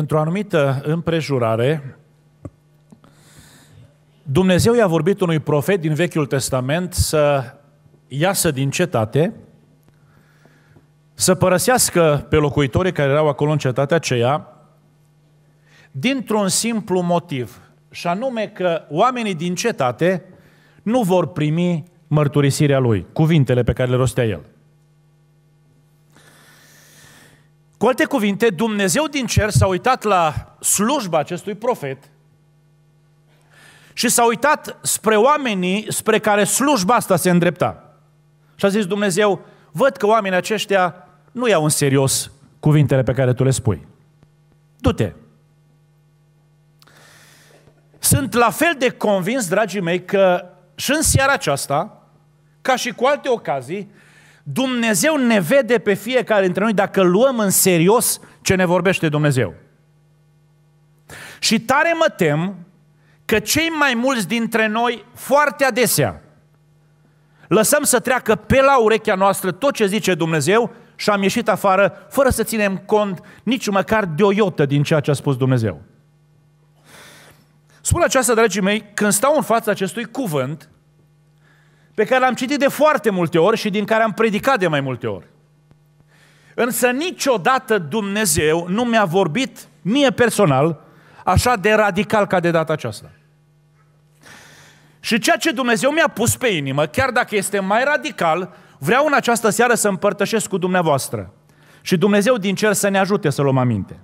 într-o anumită împrejurare, Dumnezeu i-a vorbit unui profet din Vechiul Testament să iasă din cetate, să părăsească pe locuitorii care erau acolo în cetatea aceea, dintr-un simplu motiv, și anume că oamenii din cetate nu vor primi mărturisirea lui, cuvintele pe care le rostea el. Cu alte cuvinte, Dumnezeu din cer s-a uitat la slujba acestui profet și s-a uitat spre oamenii spre care slujba asta se îndrepta. Și a zis Dumnezeu, văd că oamenii aceștia nu iau în serios cuvintele pe care tu le spui. Du-te! Sunt la fel de convins, dragii mei, că și în seara aceasta, ca și cu alte ocazii, Dumnezeu ne vede pe fiecare dintre noi dacă luăm în serios ce ne vorbește Dumnezeu. Și tare mă tem că cei mai mulți dintre noi, foarte adesea, lăsăm să treacă pe la urechea noastră tot ce zice Dumnezeu și am ieșit afară fără să ținem cont nici măcar de o iotă din ceea ce a spus Dumnezeu. Spun aceasta, dragii mei, când stau în fața acestui cuvânt, pe care l-am citit de foarte multe ori și din care am predicat de mai multe ori. Însă niciodată Dumnezeu nu mi-a vorbit mie personal așa de radical ca de data aceasta. Și ceea ce Dumnezeu mi-a pus pe inimă, chiar dacă este mai radical, vreau în această seară să împărtășesc cu dumneavoastră. Și Dumnezeu din cer să ne ajute să luăm aminte.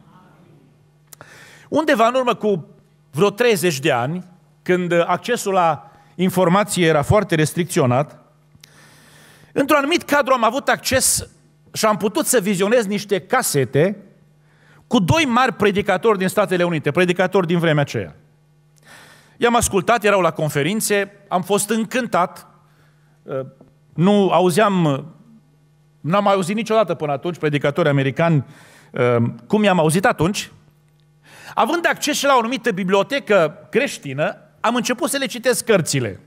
Undeva în urmă cu vreo 30 de ani, când accesul la informație era foarte restricționat, într-un anumit cadru am avut acces și am putut să vizionez niște casete cu doi mari predicatori din Statele Unite, predicatori din vremea aceea. I-am ascultat, erau la conferințe, am fost încântat, uh, nu auzeam, uh, n-am auzit niciodată până atunci predicatori americani uh, cum i-am auzit atunci, având acces și la o anumită bibliotecă creștină, am început să le citesc cărțile.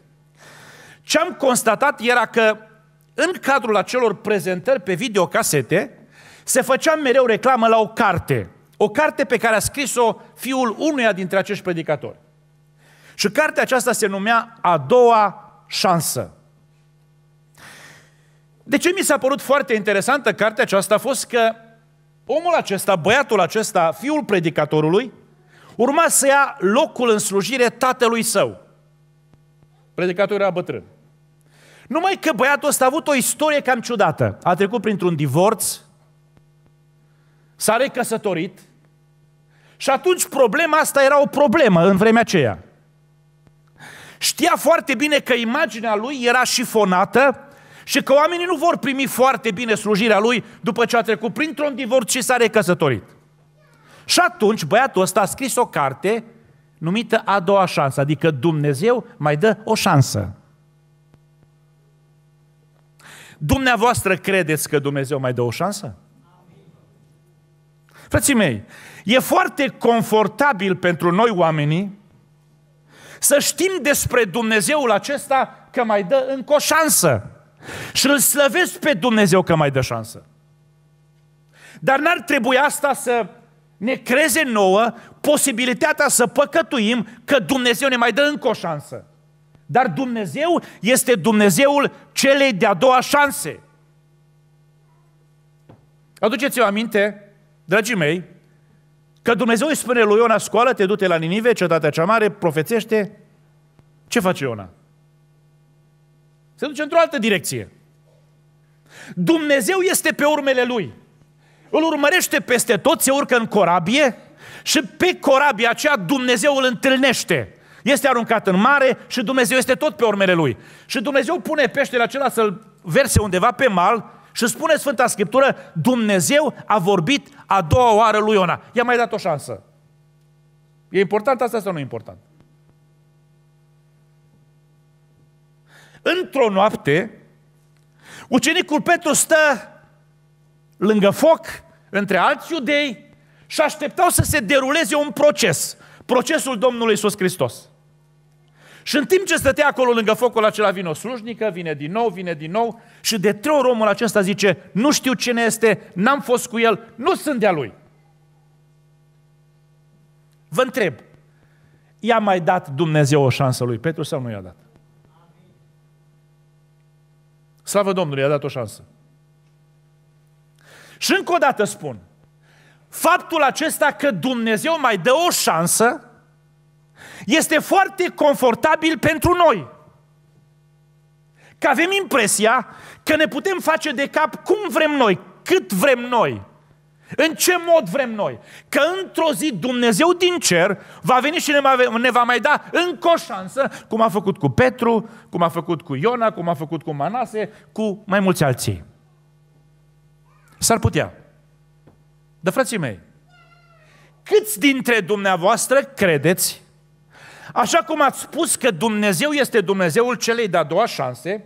Ce am constatat era că în cadrul acelor prezentări pe videocasete se făcea mereu reclamă la o carte. O carte pe care a scris-o fiul unuia dintre acești predicatori. Și cartea aceasta se numea A doua șansă. De ce mi s-a părut foarte interesantă cartea aceasta a fost că omul acesta, băiatul acesta, fiul predicatorului, urma să ia locul în slujire tatălui său. Predicatorul era bătrân. Numai că băiatul ăsta a avut o istorie cam ciudată. A trecut printr-un divorț, s-a recăsătorit și atunci problema asta era o problemă în vremea aceea. Știa foarte bine că imaginea lui era șifonată și că oamenii nu vor primi foarte bine slujirea lui după ce a trecut printr-un divorț și s-a recăsătorit. Și atunci băiatul ăsta a scris o carte numită A doua șansă, adică Dumnezeu mai dă o șansă. Dumneavoastră credeți că Dumnezeu mai dă o șansă? Frații mei, e foarte confortabil pentru noi oamenii să știm despre Dumnezeul acesta că mai dă încă o șansă. Și îl slăvesc pe Dumnezeu că mai dă șansă. Dar n-ar trebui asta să ne creze nouă posibilitatea să păcătuim că Dumnezeu ne mai dă încă o șansă. Dar Dumnezeu este Dumnezeul celei de-a doua șanse. Aduceți-vă aminte, dragii mei, că Dumnezeu îi spune lui Iona, scoală, te du-te la Ninive, cetatea cea mare, profețește. Ce face Iona? Se duce într-o altă direcție. Dumnezeu este pe urmele lui îl urmărește peste tot, se urcă în corabie și pe corabia aceea Dumnezeu îl întâlnește. Este aruncat în mare și Dumnezeu este tot pe urmele lui. Și Dumnezeu pune peștele acela să-l verse undeva pe mal și spune Sfânta Scriptură, Dumnezeu a vorbit a doua oară lui Iona. I-a mai dat o șansă. E important asta sau nu e important? Într-o noapte, ucenicul Petru stă lângă foc, între alți iudei și așteptau să se deruleze un proces, procesul Domnului Isus Hristos. Și în timp ce stătea acolo lângă focul acela, vine o slujnică, vine din nou, vine din nou și de trei ori omul acesta zice, nu știu cine este, n-am fost cu el, nu sunt de-a lui. Vă întreb, i-a mai dat Dumnezeu o șansă lui Petru sau nu i-a dat? Slavă Domnului, i-a dat o șansă. Și încă o dată spun, faptul acesta că Dumnezeu mai dă o șansă este foarte confortabil pentru noi. Că avem impresia că ne putem face de cap cum vrem noi, cât vrem noi, în ce mod vrem noi. Că într-o zi Dumnezeu din cer va veni și ne va mai da încă o șansă, cum a făcut cu Petru, cum a făcut cu Iona, cum a făcut cu Manase, cu mai mulți alții. S-ar putea. Dar frații mei, câți dintre dumneavoastră credeți, așa cum ați spus că Dumnezeu este Dumnezeul celei de-a doua șanse,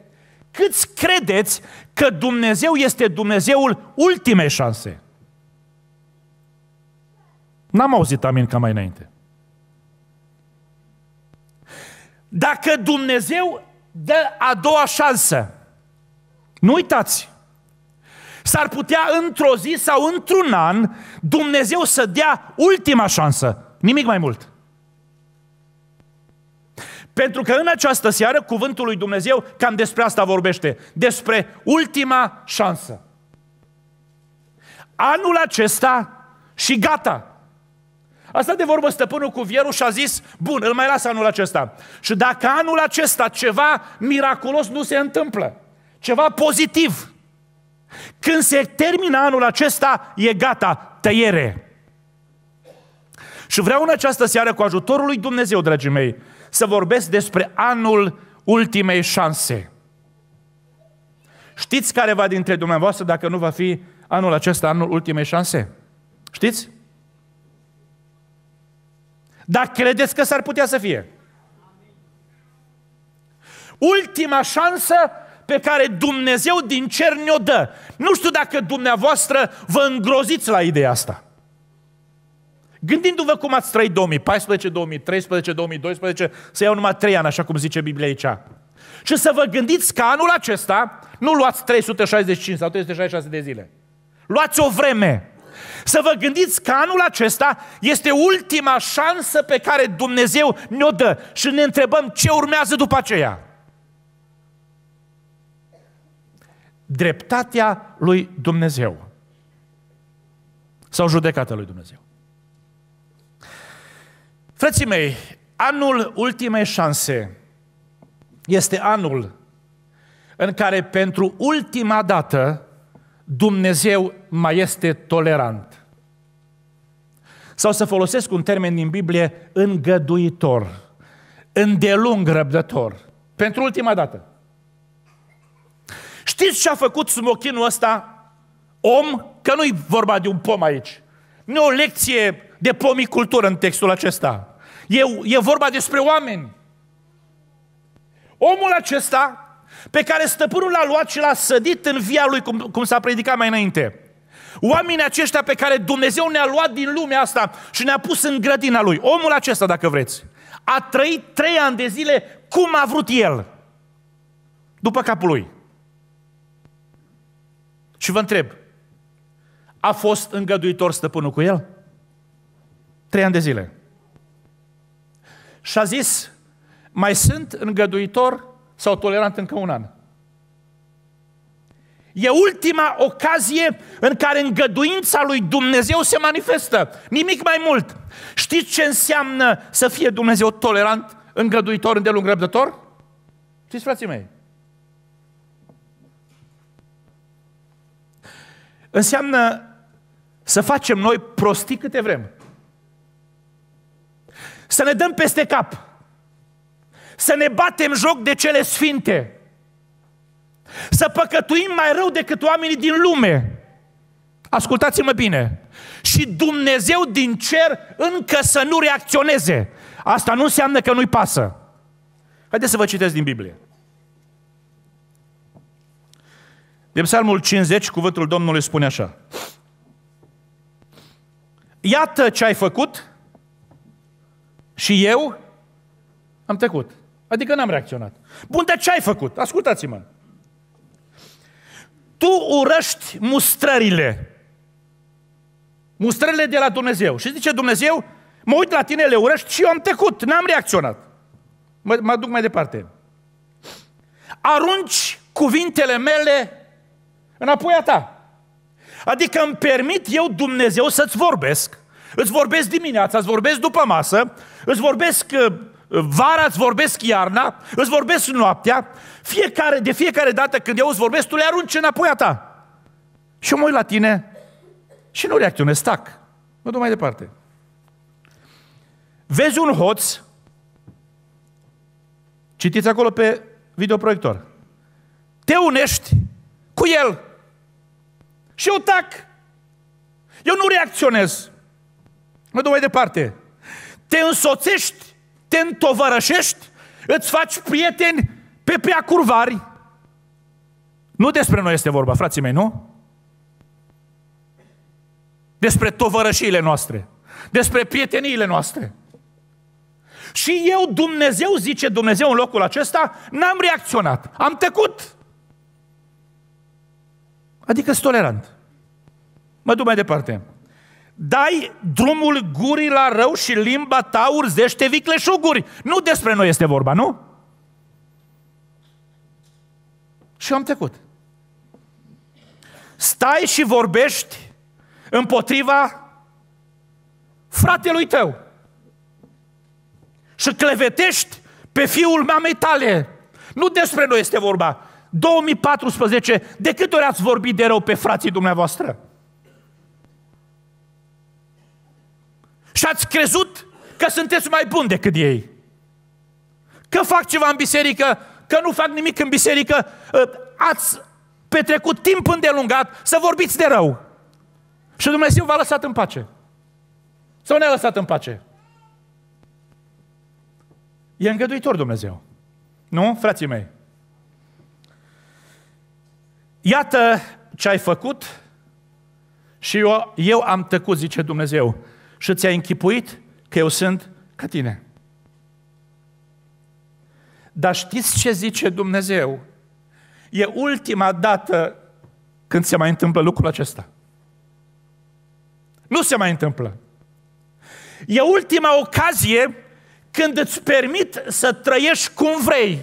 câți credeți că Dumnezeu este Dumnezeul ultimei șanse? N-am auzit amin ca mai înainte. Dacă Dumnezeu dă a doua șansă, nu uitați, S-ar putea într-o zi sau într-un an Dumnezeu să dea ultima șansă. Nimic mai mult. Pentru că în această seară cuvântul lui Dumnezeu cam despre asta vorbește. Despre ultima șansă. Anul acesta și gata. Asta de vorbă stăpânul cu vierul și a zis, bun, îl mai las anul acesta. Și dacă anul acesta ceva miraculos nu se întâmplă, ceva pozitiv, când se termină anul acesta, e gata, tăiere. Și vreau în această seară, cu ajutorul lui Dumnezeu, dragii mei, să vorbesc despre anul ultimei șanse. Știți careva dintre dumneavoastră dacă nu va fi anul acesta, anul ultimei șanse? Știți? Dar credeți că s-ar putea să fie. Ultima șansă pe care Dumnezeu din cer ne-o dă. Nu știu dacă dumneavoastră vă îngroziți la ideea asta. Gândindu-vă cum ați trăit 2014, 2013, 2012, să iau numai 3 ani, așa cum zice Biblia aici. Și să vă gândiți că anul acesta nu luați 365 sau 366 de zile. Luați o vreme. Să vă gândiți că anul acesta este ultima șansă pe care Dumnezeu ne-o dă și ne întrebăm ce urmează după aceea. dreptatea lui Dumnezeu. Sau judecata lui Dumnezeu. Frății mei, anul ultimei șanse este anul în care pentru ultima dată Dumnezeu mai este tolerant. Sau să folosesc un termen din Biblie, îngăduitor, îndelung răbdător. Pentru ultima dată. Știți ce a făcut smochinul ăsta om? Că nu-i vorba de un pom aici. Nu e o lecție de pomicultură în textul acesta. E, e vorba despre oameni. Omul acesta pe care stăpânul l-a luat și l-a sădit în via lui, cum, cum s-a predicat mai înainte. Oamenii aceștia pe care Dumnezeu ne-a luat din lumea asta și ne-a pus în grădina lui, omul acesta, dacă vreți, a trăit trei ani de zile cum a vrut el, după capul lui. Și vă întreb, a fost îngăduitor stăpânul cu el? Trei ani de zile. Și a zis, mai sunt îngăduitor sau tolerant încă un an. E ultima ocazie în care îngăduința lui Dumnezeu se manifestă. Nimic mai mult. Știți ce înseamnă să fie Dumnezeu tolerant, îngăduitor, îndelung răbdător? Știți, frații mei, înseamnă să facem noi prostii câte vrem. Să ne dăm peste cap. Să ne batem joc de cele sfinte. Să păcătuim mai rău decât oamenii din lume. Ascultați-mă bine. Și Dumnezeu din cer încă să nu reacționeze. Asta nu înseamnă că nu-i pasă. Haideți să vă citesc din Biblie. Din Psalmul 50, cuvântul Domnului spune așa. Iată ce ai făcut și eu am tăcut. Adică n-am reacționat. Bun, dar ce ai făcut? Ascultați-mă. Tu urăști mustrările. Mustrările de la Dumnezeu. Și zice Dumnezeu, mă uit la tine, le urăști și eu am tăcut, n-am reacționat. Mă, mă duc mai departe. Arunci cuvintele mele înapoi a ta. Adică îmi permit eu, Dumnezeu, să-ți vorbesc. Îți vorbesc dimineața, îți vorbesc după masă, îți vorbesc uh, vara, îți vorbesc iarna, îți vorbesc noaptea. Fiecare, de fiecare dată când eu îți vorbesc, tu le arunci înapoi a ta. Și eu mă uit la tine și nu reacționez, stac. Mă duc mai departe. Vezi un hoț, citiți acolo pe videoproiector, te unești cu el. Și eu tac. Eu nu reacționez. Mă duc mai departe. Te însoțești, te întovărășești, îți faci prieteni pe prea curvari. Nu despre noi este vorba, frații mei, nu? Despre tovărășiile noastre, despre prieteniile noastre. Și eu, Dumnezeu, zice Dumnezeu în locul acesta, n-am reacționat. Am tăcut. Adică sunt tolerant. Mă duc mai departe. Dai drumul gurii la rău și limba ta urzește vicleșuguri. Nu despre noi este vorba, nu? Și am trecut. Stai și vorbești împotriva fratelui tău. Și clevetești pe fiul mamei tale. Nu despre noi este vorba. 2014, de câte ori ați vorbit de rău pe frații dumneavoastră? Și ați crezut că sunteți mai buni decât ei. Că fac ceva în biserică, că nu fac nimic în biserică. Uh, ați petrecut timp îndelungat să vorbiți de rău. Și Dumnezeu v-a lăsat în pace. Sau ne-a lăsat în pace. E îngăduitor Dumnezeu. Nu, frații mei? Iată ce ai făcut și eu, eu am tăcut, zice Dumnezeu, și ți-ai închipuit că eu sunt ca tine. Dar știți ce zice Dumnezeu? E ultima dată când se mai întâmplă lucrul acesta. Nu se mai întâmplă. E ultima ocazie când îți permit să trăiești cum vrei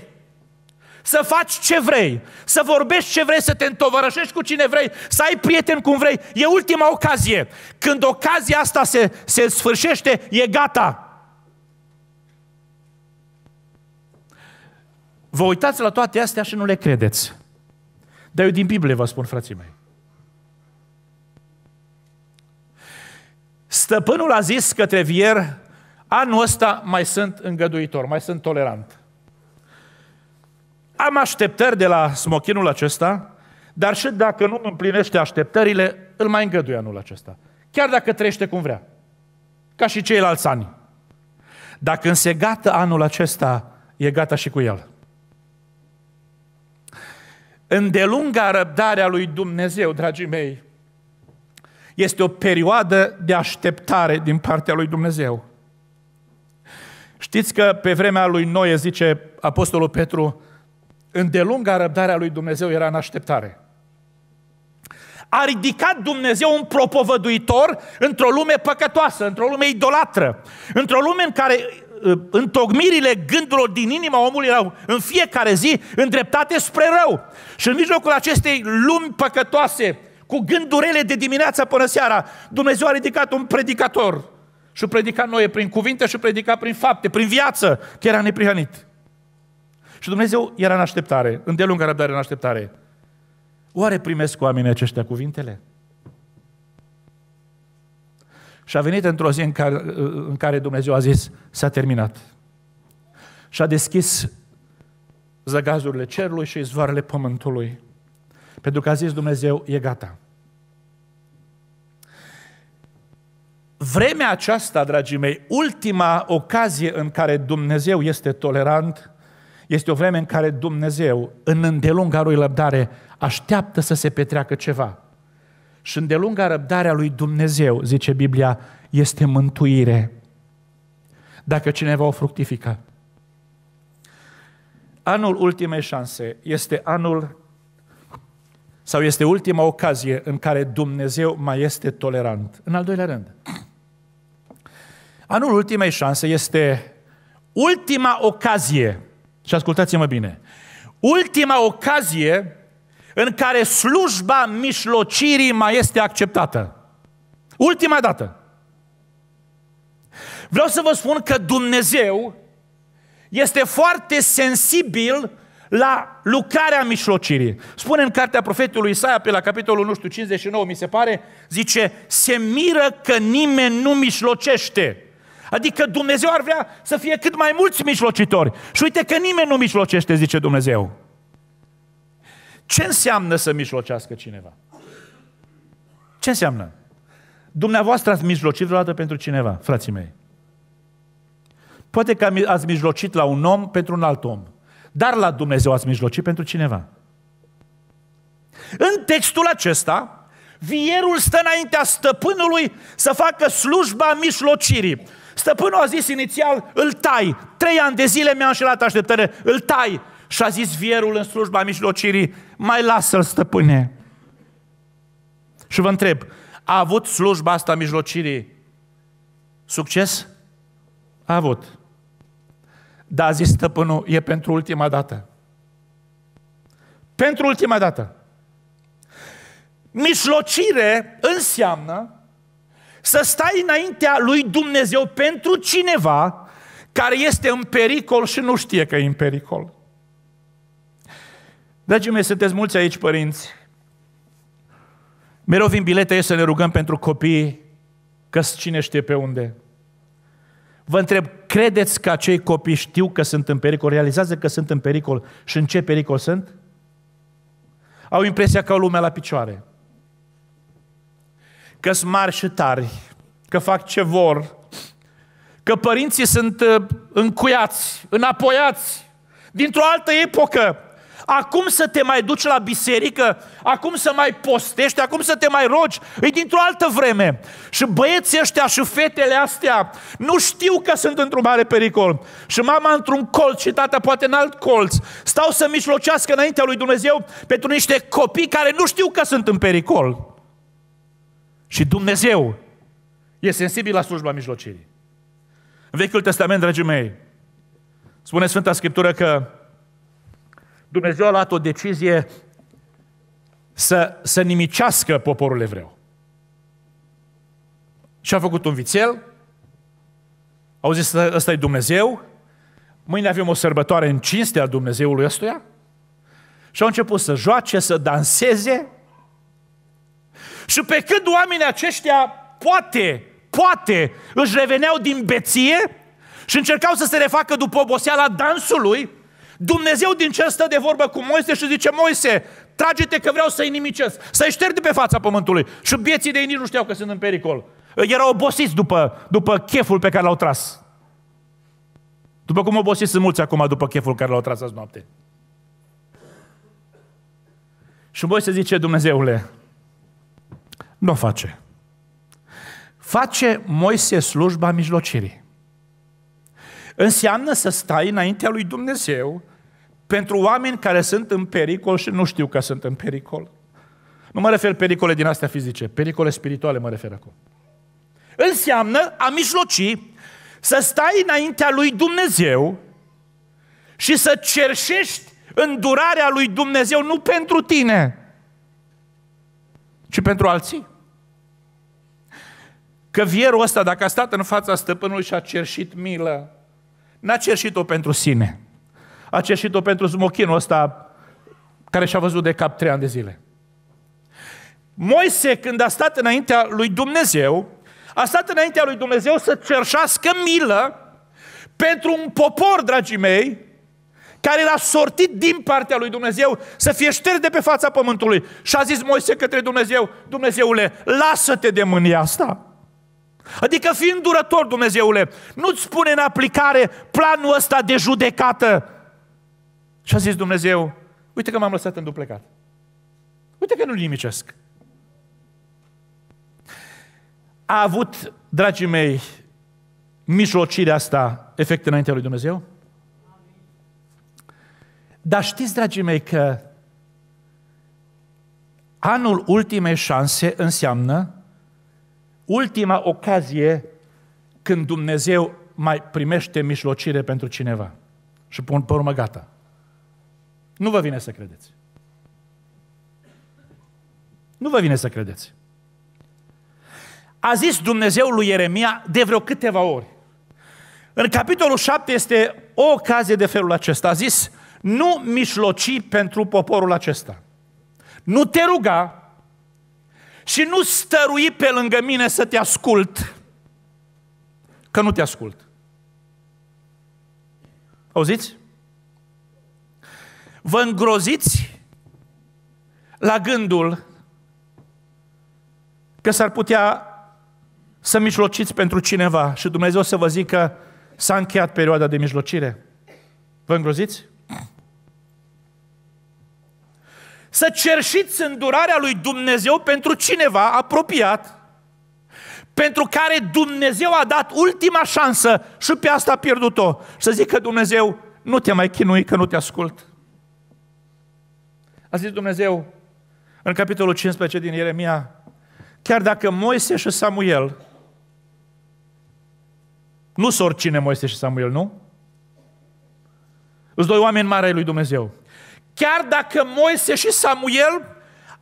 să faci ce vrei, să vorbești ce vrei, să te întovărășești cu cine vrei, să ai prieteni cum vrei. E ultima ocazie. Când ocazia asta se, se sfârșește, e gata. Vă uitați la toate astea și nu le credeți. Dar eu din Biblie vă spun, frații mei. Stăpânul a zis către vier, anul ăsta mai sunt îngăduitor, mai sunt tolerant am așteptări de la smochinul acesta, dar și dacă nu împlinește așteptările, îl mai îngăduie anul acesta. Chiar dacă trăiește cum vrea. Ca și ceilalți ani. Dacă însă gata anul acesta, e gata și cu el. Îndelunga răbdarea lui Dumnezeu, dragii mei, este o perioadă de așteptare din partea lui Dumnezeu. Știți că pe vremea lui Noe, zice Apostolul Petru, Îndelunga răbdarea lui Dumnezeu era în așteptare. A ridicat Dumnezeu un propovăduitor într-o lume păcătoasă, într-o lume idolatră, într-o lume în care uh, întocmirile gândurilor din inima omului erau în fiecare zi îndreptate spre rău. Și în mijlocul acestei lumi păcătoase, cu gândurile de dimineața până seara, Dumnezeu a ridicat un predicator și predica noi prin cuvinte și predica prin fapte, prin viață, că era neprihănit. Și Dumnezeu era în așteptare, delungă răbdare în așteptare. Oare primesc oamenii aceștia cuvintele? Și a venit într-o zi în care, în care Dumnezeu a zis, s-a terminat. Și a deschis zăgazurile cerului și izvoarele pământului. Pentru că a zis Dumnezeu, e gata. Vremea aceasta, dragii mei, ultima ocazie în care Dumnezeu este tolerant, este o vreme în care Dumnezeu, în îndelunga lui răbdare, așteaptă să se petreacă ceva. Și îndelunga răbdarea lui Dumnezeu, zice Biblia, este mântuire. Dacă cineva o fructifică. Anul ultimei șanse este anul sau este ultima ocazie în care Dumnezeu mai este tolerant. În al doilea rând, anul ultimei șanse este ultima ocazie și ascultați-mă bine. Ultima ocazie în care slujba mișlocirii mai este acceptată. Ultima dată. Vreau să vă spun că Dumnezeu este foarte sensibil la lucrarea mișlocirii. Spune în cartea profetului Isaia, pe la capitolul, nu știu, 59, mi se pare, zice, se miră că nimeni nu mișlocește. Adică Dumnezeu ar vrea să fie cât mai mulți mijlocitori. Și uite că nimeni nu mijlocește, zice Dumnezeu. Ce înseamnă să mijlocească cineva? Ce înseamnă? Dumneavoastră ați mijlocit vreodată pentru cineva, frații mei. Poate că ați mijlocit la un om pentru un alt om. Dar la Dumnezeu ați mijlocit pentru cineva. În textul acesta, vierul stă înaintea stăpânului să facă slujba mijlocirii. Stăpânul a zis inițial, îl tai. Trei ani de zile mi-a înșelat așteptările, îl tai. Și a zis vierul în slujba mijlocirii, mai lasă-l stăpâne. Și vă întreb, a avut slujba asta mijlocirii succes? A avut. Dar a zis stăpânul, e pentru ultima dată. Pentru ultima dată. Mijlocire înseamnă să stai înaintea lui Dumnezeu pentru cineva care este în pericol și nu știe că e în pericol. Dragii mei, sunteți mulți aici, părinți. Mereu vin bilete să ne rugăm pentru copii, că cine știe pe unde. Vă întreb, credeți că acei copii știu că sunt în pericol, realizează că sunt în pericol și în ce pericol sunt? Au impresia că au lumea la picioare că sunt mari și tari, că fac ce vor, că părinții sunt uh, încuiați, înapoiați, dintr-o altă epocă. Acum să te mai duci la biserică, acum să mai postești, acum să te mai rogi, e dintr-o altă vreme. Și băieții ăștia și fetele astea nu știu că sunt într-un mare pericol. Și mama într-un colț și tata poate în alt colț. Stau să mijlocească înaintea lui Dumnezeu pentru niște copii care nu știu că sunt în pericol. Și Dumnezeu e sensibil la slujba mijlocirii. În Vechiul Testament, dragii mei, spune Sfânta Scriptură că Dumnezeu a luat o decizie să, să nimicească poporul evreu. Și a făcut un vițel, au zis, ăsta e Dumnezeu, mâine avem o sărbătoare în cinstea Dumnezeului ăstuia, și au început să joace, să danseze, și pe când oamenii aceștia poate, poate își reveneau din beție și încercau să se refacă după oboseala dansului, Dumnezeu din cer stă de vorbă cu Moise și zice, Moise, trage-te că vreau să-i nimicesc, să-i șterg de pe fața pământului. Și bieții de ei nici nu știau că sunt în pericol. Erau obosiți după, după cheful pe care l-au tras. După cum obosiți sunt mulți acum după cheful care l-au tras azi noapte. Și Moise zice, Dumnezeule, nu o face. Face Moise slujba mijlocirii. Înseamnă să stai înaintea lui Dumnezeu pentru oameni care sunt în pericol și nu știu că sunt în pericol. Nu mă refer pericole din astea fizice, pericole spirituale mă refer acum. Înseamnă a mijloci să stai înaintea lui Dumnezeu și să cerșești îndurarea lui Dumnezeu nu pentru tine, ci pentru alții. Că vierul ăsta, dacă a stat în fața stăpânului și a cerșit milă, n-a cerșit-o pentru sine. A cerșit-o pentru smochinul ăsta care și-a văzut de cap trei ani de zile. Moise, când a stat înaintea lui Dumnezeu, a stat înaintea lui Dumnezeu să cerșească milă pentru un popor, dragii mei, care era sortit din partea lui Dumnezeu să fie șters de pe fața pământului. Și a zis Moise către Dumnezeu, Dumnezeule, lasă-te de mânia asta. Adică fiind durător, Dumnezeule, nu-ți pune în aplicare planul ăsta de judecată. Și a zis Dumnezeu, uite că m-am lăsat în duplecat. Uite că nu nimicesc. A avut, dragii mei, mijlocirea asta efecte înaintea lui Dumnezeu? Dar știți, dragii mei, că anul ultimei șanse înseamnă ultima ocazie când Dumnezeu mai primește mișlocire pentru cineva. Și pun pe urmă gata. Nu vă vine să credeți. Nu vă vine să credeți. A zis Dumnezeu lui Ieremia de vreo câteva ori. În capitolul 7 este o ocazie de felul acesta. A zis, nu mișloci pentru poporul acesta. Nu te ruga și nu stărui pe lângă mine să te ascult, că nu te ascult. Auziți? Vă îngroziți la gândul că s-ar putea să mijlociți pentru cineva și Dumnezeu să vă zică s-a încheiat perioada de mijlocire. Vă îngroziți? să cerșiți îndurarea lui Dumnezeu pentru cineva apropiat, pentru care Dumnezeu a dat ultima șansă și pe asta a pierdut-o. Să zică Dumnezeu, nu te mai chinui că nu te ascult. A zis Dumnezeu în capitolul 15 din Ieremia, chiar dacă Moise și Samuel, nu sunt oricine Moise și Samuel, nu? Sunt doi oameni mari ai lui Dumnezeu. Chiar dacă Moise și Samuel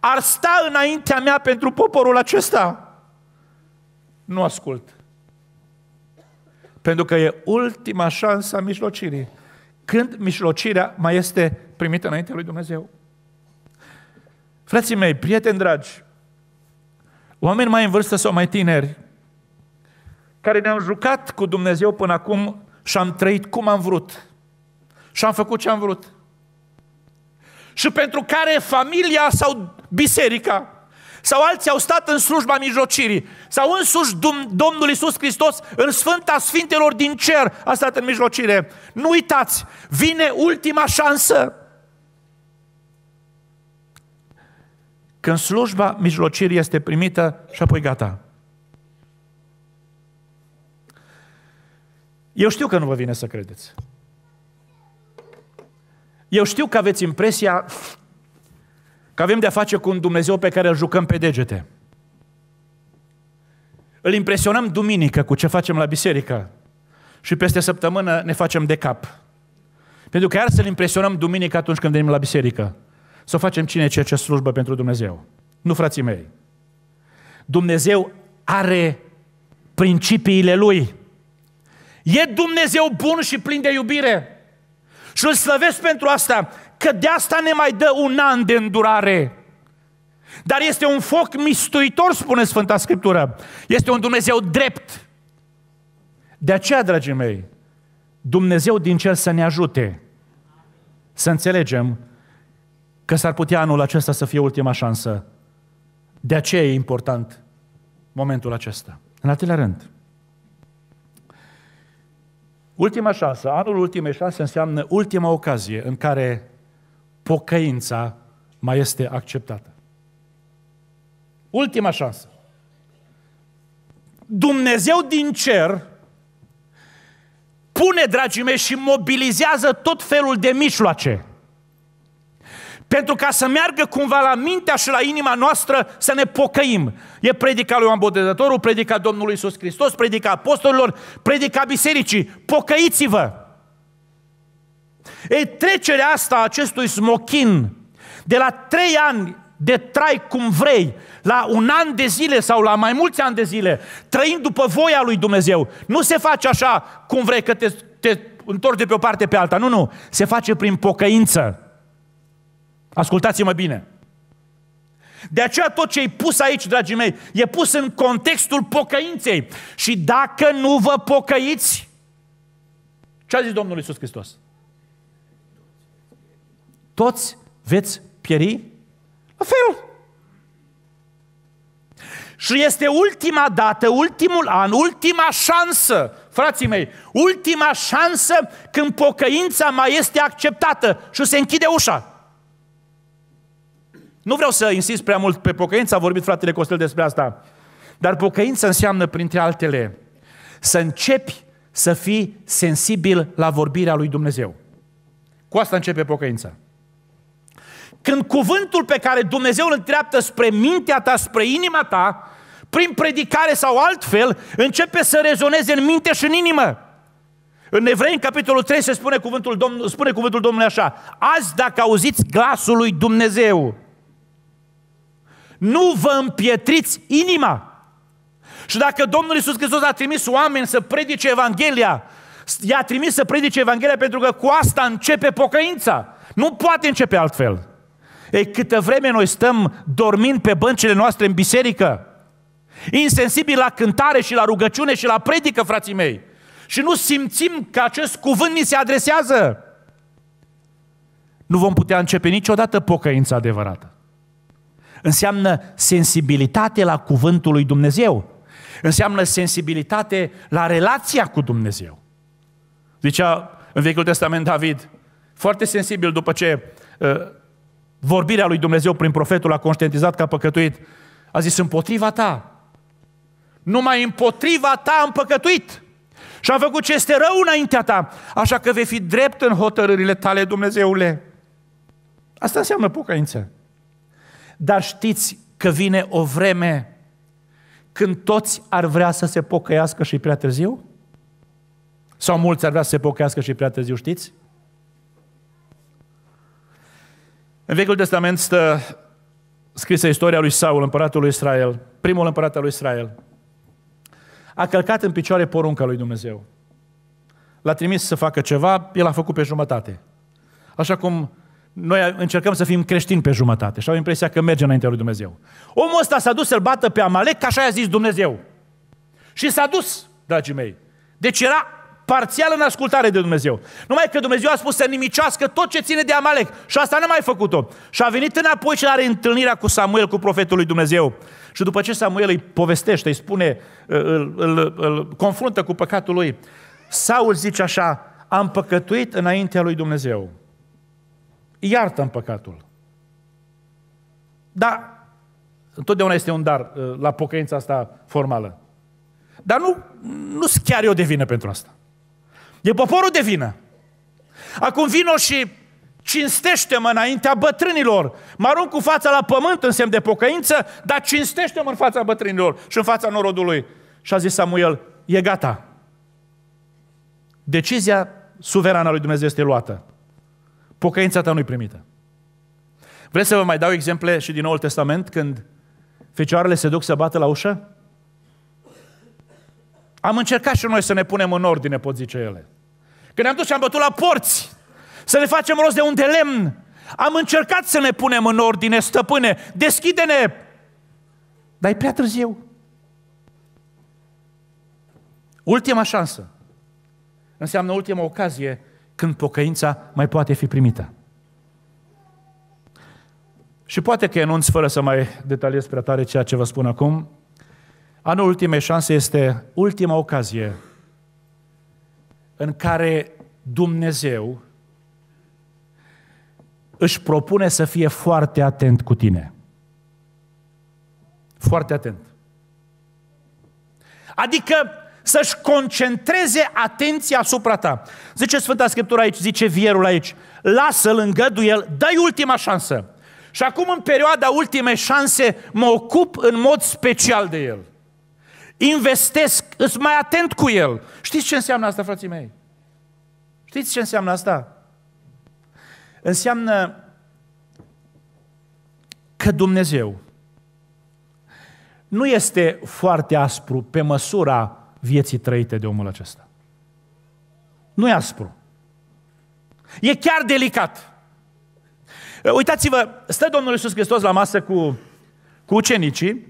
ar sta înaintea mea pentru poporul acesta, nu ascult. Pentru că e ultima șansă a mijlocirii. Când mijlocirea mai este primită înaintea lui Dumnezeu. Frații mei, prieteni dragi, oameni mai în vârstă sau mai tineri, care ne-am jucat cu Dumnezeu până acum și am trăit cum am vrut și am făcut ce am vrut și pentru care familia sau biserica sau alții au stat în slujba mijlocirii sau însuși Domnul Isus Hristos în Sfânta Sfintelor din Cer a stat în mijlocire. Nu uitați, vine ultima șansă. Când slujba mijlocirii este primită și apoi gata. Eu știu că nu vă vine să credeți. Eu știu că aveți impresia că avem de-a face cu un Dumnezeu pe care îl jucăm pe degete. Îl impresionăm duminică cu ce facem la biserică și peste săptămână ne facem de cap. Pentru că iar să-L impresionăm duminică atunci când venim la biserică. Să o facem cine ceea ce slujbă pentru Dumnezeu. Nu, frații mei. Dumnezeu are principiile Lui. E Dumnezeu bun și plin de iubire. Și îl slăvesc pentru asta, că de asta ne mai dă un an de îndurare. Dar este un foc mistuitor, spune Sfânta Scriptură. Este un Dumnezeu drept. De aceea, dragii mei, Dumnezeu din cer să ne ajute să înțelegem că s-ar putea anul acesta să fie ultima șansă. De aceea e important momentul acesta. În al treilea rând, Ultima șansă, anul ultimei șanse înseamnă ultima ocazie în care pocăința mai este acceptată. Ultima șansă. Dumnezeu din cer pune, dragii mei, și mobilizează tot felul de mijloace pentru ca să meargă cumva la mintea și la inima noastră să ne pocăim. E predica lui Ioan Botezătorul, predica Domnului Isus Hristos, predica apostolilor, predica bisericii. Pocăiți-vă! E trecerea asta acestui smochin de la trei ani de trai cum vrei, la un an de zile sau la mai mulți ani de zile, trăind după voia lui Dumnezeu. Nu se face așa cum vrei că te, te întorci de pe o parte pe alta. Nu, nu. Se face prin pocăință. Ascultați-mă bine. De aceea tot ce e pus aici, dragii mei, e pus în contextul pocăinței. Și dacă nu vă pocăiți, ce a zis Domnul Iisus Hristos? Toți veți pieri la fel. Și este ultima dată, ultimul an, ultima șansă, frații mei, ultima șansă când pocăința mai este acceptată și se închide ușa. Nu vreau să insist prea mult pe pocăință, a vorbit fratele Costel despre asta. Dar pocăință înseamnă, printre altele, să începi să fii sensibil la vorbirea lui Dumnezeu. Cu asta începe pocăința. Când cuvântul pe care Dumnezeu îl întreaptă spre mintea ta, spre inima ta, prin predicare sau altfel, începe să rezoneze în minte și în inimă. În Evrei, în capitolul 3, se spune cuvântul, Domn, spune cuvântul Domnului așa. Azi, dacă auziți glasul lui Dumnezeu, nu vă împietriți inima. Și dacă Domnul Iisus Hristos a trimis oameni să predice Evanghelia, i-a trimis să predice Evanghelia pentru că cu asta începe pocăința. Nu poate începe altfel. Ei, câtă vreme noi stăm dormind pe băncile noastre în biserică, insensibili la cântare și la rugăciune și la predică, frații mei, și nu simțim că acest cuvânt ni se adresează, nu vom putea începe niciodată pocăința adevărată. Înseamnă sensibilitate la cuvântul lui Dumnezeu. Înseamnă sensibilitate la relația cu Dumnezeu. Zicea în Vechiul Testament David, foarte sensibil după ce uh, vorbirea lui Dumnezeu prin profetul a conștientizat că a păcătuit, a zis împotriva ta, numai împotriva ta am păcătuit și am făcut ce este rău înaintea ta, așa că vei fi drept în hotărârile tale, Dumnezeule. Asta înseamnă pocăință. Dar știți că vine o vreme când toți ar vrea să se pocăiască și prea târziu? Sau mulți ar vrea să se pocăiască și prea târziu, știți? În Vechiul Testament stă scrisă istoria lui Saul, împăratul lui Israel, primul împărat al lui Israel. A călcat în picioare porunca lui Dumnezeu. L-a trimis să facă ceva, el a făcut pe jumătate. Așa cum noi încercăm să fim creștini pe jumătate și au impresia că merge înaintea lui Dumnezeu. Omul ăsta s-a dus să-l bată pe Amalek, ca așa i-a zis Dumnezeu. Și s-a dus, dragii mei. Deci era parțial în ascultare de Dumnezeu. Numai că Dumnezeu a spus să nimicească tot ce ține de Amalek. Și asta n-a mai făcut-o. Și a venit înapoi și are întâlnirea cu Samuel, cu profetul lui Dumnezeu. Și după ce Samuel îi povestește, îi spune, îl, îl, îl confruntă cu păcatul lui, Saul zice așa, am păcătuit înaintea lui Dumnezeu iartă în păcatul. Dar întotdeauna este un dar uh, la pocăința asta formală. Dar nu, nu chiar eu de vină pentru asta. E poporul de vină. Acum vino și cinstește-mă înaintea bătrânilor. Mă arunc cu fața la pământ în semn de pocăință, dar cinstește-mă în fața bătrânilor și în fața norodului. Și a zis Samuel, e gata. Decizia suverană a lui Dumnezeu este luată pocăința ta nu-i primită. Vreți să vă mai dau exemple și din Noul Testament când fecioarele se duc să bată la ușă? Am încercat și noi să ne punem în ordine, pot zice ele. Când ne-am dus și am bătut la porți, să ne facem rost de un lemn, am încercat să ne punem în ordine, stăpâne, deschide-ne! Dar e prea târziu. Ultima șansă. Înseamnă ultima ocazie când pocăința mai poate fi primită. Și poate că enunț fără să mai detaliez prea tare ceea ce vă spun acum, anul ultimei șanse este ultima ocazie în care Dumnezeu își propune să fie foarte atent cu tine. Foarte atent. Adică să-și concentreze atenția asupra ta. Zice Sfânta Scriptură aici, zice vierul aici, lasă-l, îngăduie el, dă ultima șansă. Și acum în perioada ultimei șanse mă ocup în mod special de el. Investesc, îs mai atent cu el. Știți ce înseamnă asta, frații mei? Știți ce înseamnă asta? Înseamnă că Dumnezeu nu este foarte aspru pe măsura vieții trăite de omul acesta. Nu e aspru. E chiar delicat. Uitați-vă, stă Domnul Iisus Hristos la masă cu, cu ucenicii,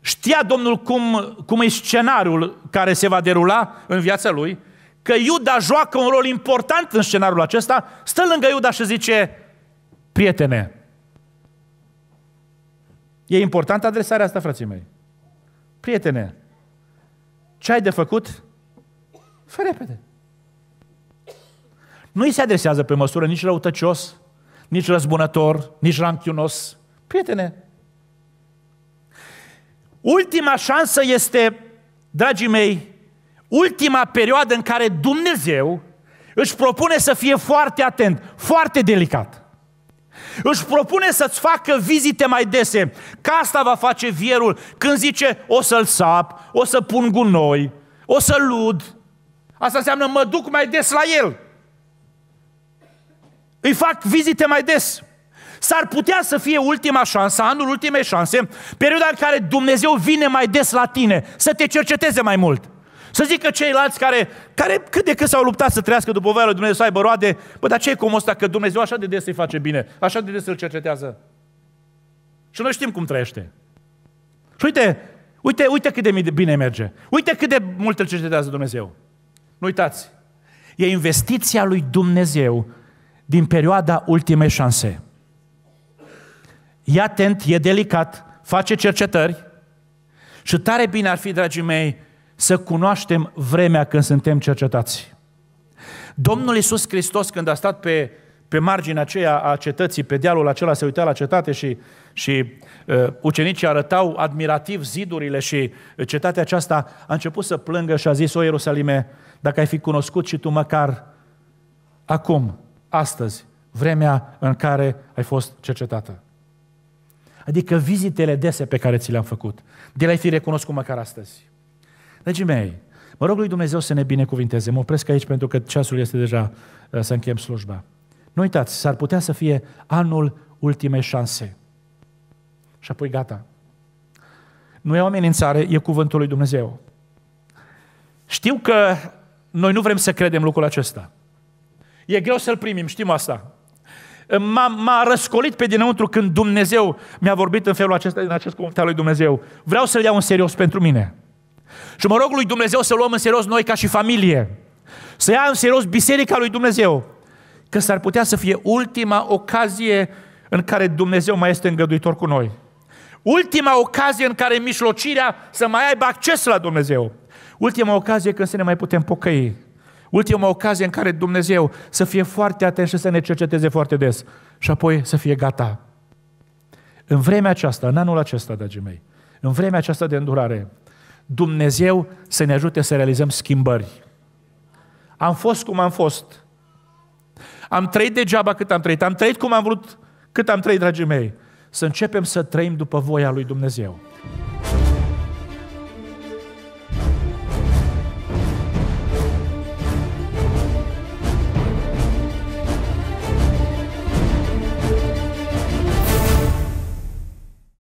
știa Domnul cum, cum e scenariul care se va derula în viața lui, că Iuda joacă un rol important în scenariul acesta, stă lângă Iuda și zice, prietene, e importantă adresarea asta, frații mei. Prietene, ce ai de făcut? Fă repede. Nu îi se adresează pe măsură nici răutăcios, nici răzbunător, nici ranchiunos. Prietene, ultima șansă este, dragii mei, ultima perioadă în care Dumnezeu își propune să fie foarte atent, foarte delicat. Își propune să-ți facă vizite mai dese. Că asta va face vierul când zice o să-l sap, o să pun gunoi, o să lud. Asta înseamnă mă duc mai des la el. Îi fac vizite mai des. S-ar putea să fie ultima șansă, anul ultimei șanse, perioada în care Dumnezeu vine mai des la tine, să te cerceteze mai mult. Să zică ceilalți care, care cât de cât s-au luptat să trăiască după voia lui Dumnezeu, să aibă roade, bă, dar ce e cum ăsta că Dumnezeu așa de des îi face bine, așa de des îl cercetează? Și noi știm cum trăiește. Și uite, uite, uite cât de bine merge. Uite cât de mult îl cercetează Dumnezeu. Nu uitați, e investiția lui Dumnezeu din perioada ultimei șanse. E atent, e delicat, face cercetări și tare bine ar fi, dragii mei, să cunoaștem vremea când suntem cercetați. Domnul Iisus Hristos, când a stat pe, pe marginea aceea a cetății, pe dealul acela, se uita la cetate și, și uh, ucenicii arătau admirativ zidurile și uh, cetatea aceasta, a început să plângă și a zis, o Ierusalime, dacă ai fi cunoscut și tu măcar acum, astăzi, vremea în care ai fost cercetată. Adică vizitele dese pe care ți le-am făcut, de le-ai fi recunoscut măcar astăzi. Dragii mei, mă rog lui Dumnezeu să ne binecuvinteze. Mă opresc aici pentru că ceasul este deja uh, să încheiem slujba. Nu uitați, s-ar putea să fie anul ultimei șanse. Și apoi gata. Nu e o amenințare, e cuvântul lui Dumnezeu. Știu că noi nu vrem să credem lucrul acesta. E greu să-l primim, știm asta. M-a, m-a răscolit pe dinăuntru când Dumnezeu mi-a vorbit în felul acesta, din acest cuvânt al lui Dumnezeu. Vreau să-l iau în serios pentru mine. Și mă rog lui Dumnezeu să luăm în serios noi ca și familie. Să ia în serios biserica lui Dumnezeu. Că s-ar putea să fie ultima ocazie în care Dumnezeu mai este îngăduitor cu noi. Ultima ocazie în care mișlocirea să mai aibă acces la Dumnezeu. Ultima ocazie când să ne mai putem pocăi. Ultima ocazie în care Dumnezeu să fie foarte atent și să ne cerceteze foarte des. Și apoi să fie gata. În vremea aceasta, în anul acesta, dragii mei, în vremea aceasta de îndurare, Dumnezeu să ne ajute să realizăm schimbări. Am fost cum am fost. Am trăit degeaba cât am trăit. Am trăit cum am vrut cât am trăit, dragii mei. Să începem să trăim după voia lui Dumnezeu.